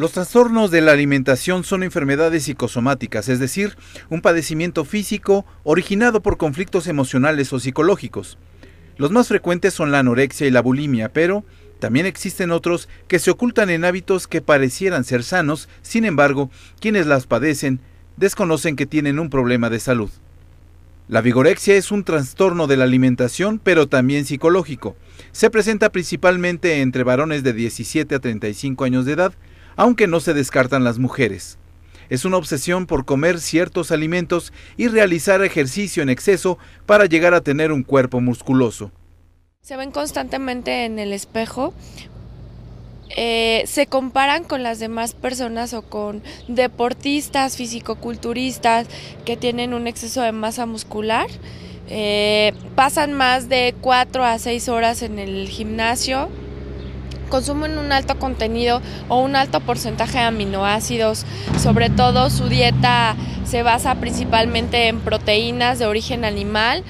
Los trastornos de la alimentación son enfermedades psicosomáticas, es decir, un padecimiento físico originado por conflictos emocionales o psicológicos. Los más frecuentes son la anorexia y la bulimia, pero también existen otros que se ocultan en hábitos que parecieran ser sanos, sin embargo, quienes las padecen desconocen que tienen un problema de salud. La vigorexia es un trastorno de la alimentación, pero también psicológico. Se presenta principalmente entre varones de 17 a 35 años de edad, aunque no se descartan las mujeres. Es una obsesión por comer ciertos alimentos y realizar ejercicio en exceso para llegar a tener un cuerpo musculoso. Se ven constantemente en el espejo eh, se comparan con las demás personas o con deportistas, fisicoculturistas que tienen un exceso de masa muscular. Eh, pasan más de 4 a 6 horas en el gimnasio consumen un alto contenido o un alto porcentaje de aminoácidos, sobre todo su dieta se basa principalmente en proteínas de origen animal.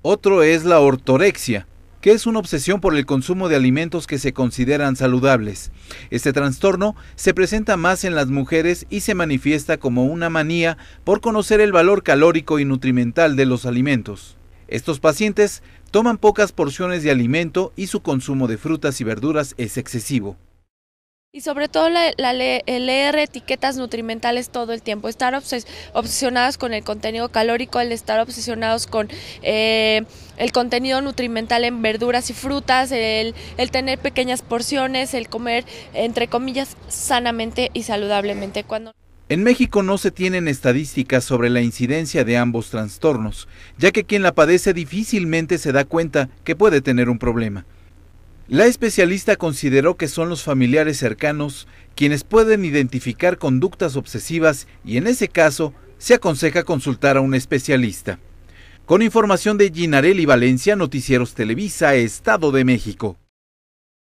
Otro es la ortorexia, que es una obsesión por el consumo de alimentos que se consideran saludables. Este trastorno se presenta más en las mujeres y se manifiesta como una manía por conocer el valor calórico y nutrimental de los alimentos. Estos pacientes toman pocas porciones de alimento y su consumo de frutas y verduras es excesivo. Y sobre todo la, leer etiquetas nutrimentales todo el tiempo, estar obsesionados con el contenido calórico, el estar obsesionados con eh, el contenido nutrimental en verduras y frutas, el, tener pequeñas porciones, el comer, entre comillas, sanamente y saludablemente. Cuando... En México no se tienen estadísticas sobre la incidencia de ambos trastornos, ya que quien la padece difícilmente se da cuenta que puede tener un problema. La especialista consideró que son los familiares cercanos quienes pueden identificar conductas obsesivas y en ese caso se aconseja consultar a un especialista. Con información de Ginarelli Valencia, Noticieros Televisa, Estado de México.